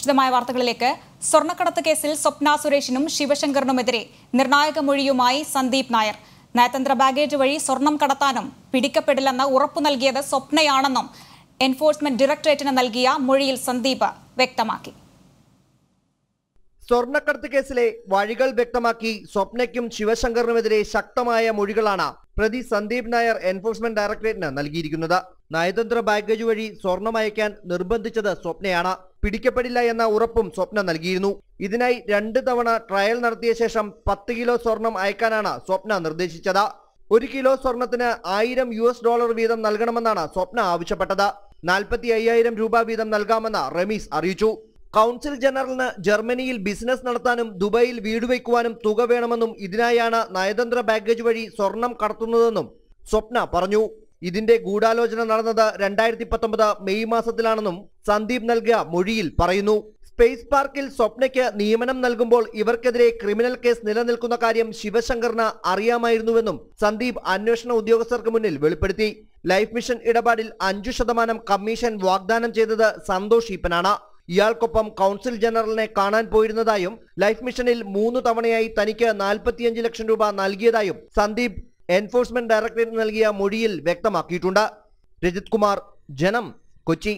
വിശദമായ വാർത്തകളിലേക്ക് സ്വർണ്ണക്കടത്ത് കേസിൽ സ്വപ്ന സുരേഷിനും ശിവശങ്കറിനുമെതിരെ നിർണായക മൊഴിയുമായി സന്ദീപ് നായർ നയതന്ത്ര ബാഗേജ് വഴി സ്വർണം കടത്താനും പിടിക്കപ്പെടില്ലെന്ന് ഉറപ്പു നൽകിയത് സ്വപ്നയാണെന്നും എൻഫോഴ്സ്മെന്റ് ഡയറക്ടറേറ്റിന് നൽകിയ മൊഴിയിൽ സന്ദീപ് വ്യക്തമാക്കി സ്വർണ്ണക്കടത്ത് കേസിലെ വഴികൾ വ്യക്തമാക്കി സ്വപ്നയ്ക്കും ശിവശങ്കറിനുമെതിരെ ശക്തമായ മൊഴികളാണ് പ്രതി സന്ദീപ് നായർ എൻഫോഴ്സ്മെന്റ് ഡയറക്ടറേറ്റിന് നൽകിയിരിക്കുന്നത് നയതന്ത്ര ബാഗേജ് വഴി സ്വർണം അയക്കാൻ നിർബന്ധിച്ചത് സ്വപ്നയാണ് പിടിക്കപ്പെടില്ല എന്ന ഉറപ്പും സ്വപ്ന നൽകിയിരുന്നു ഇതിനായി രണ്ട് തവണ ട്രയൽ നടത്തിയ ശേഷം പത്ത് കിലോ സ്വർണം അയക്കാനാണ് സ്വപ്ന നിർദ്ദേശിച്ചത് ഒരു കിലോ സ്വർണത്തിന് ആയിരം യു എസ് ഡോളർ വീതം നൽകണമെന്നാണ് സ്വപ്ന ആവശ്യപ്പെട്ടത് നാൽപ്പത്തി അയ്യായിരം രൂപ വീതം നൽകാമെന്ന് റമീസ് അറിയിച്ചു കൗൺസിൽ ജനറലിന് ജർമ്മനിയിൽ ബിസിനസ് നടത്താനും ദുബായിൽ വീട് വയ്ക്കുവാനും തുക വേണമെന്നും ഇതിനായാണ് നയതന്ത്ര ബാഗേജ് വഴി സ്വർണം കടത്തുന്നതെന്നും സ്വപ്ന പറഞ്ഞു ഇതിന്റെ ഗൂഢാലോചന നടന്നത് രണ്ടായിരത്തി പത്തൊമ്പത് മെയ് മാസത്തിലാണെന്നും സന്ദീപ് നൽകിയ മൊഴിയിൽ പറയുന്നു സ്പേസ് പാർക്കിൽ സ്വപ്നയ്ക്ക് നിയമനം നൽകുമ്പോൾ ഇവർക്കെതിരെ ക്രിമിനൽ കേസ് നിലനിൽക്കുന്ന കാര്യം ശിവശങ്കറിന് അറിയാമായിരുന്നുവെന്നും സന്ദീപ് അന്വേഷണ ഉദ്യോഗസ്ഥർക്ക് മുന്നിൽ വെളിപ്പെടുത്തി ലൈഫ് മിഷൻ ഇടപാടിൽ അഞ്ചു ശതമാനം കമ്മീഷൻ വാഗ്ദാനം ചെയ്തത് സന്തോഷ് ഈപ്പനാണ് ഇയാൾക്കൊപ്പം കൗൺസിൽ ജനറലിനെ കാണാൻ പോയിരുന്നതായും ലൈഫ് മിഷനിൽ മൂന്ന് തവണയായി തനിക്ക് നാൽപ്പത്തിയഞ്ച് ലക്ഷം രൂപ നൽകിയതായും സന്ദീപ് എൻഫോഴ്സ്മെന്റ് ഡയറക്ടറേറ്റ് നൽകിയ മൊഴിയിൽ വ്യക്തമാക്കിയിട്ടുണ്ട് രജിത് കുമാർ ജനം കൊച്ചി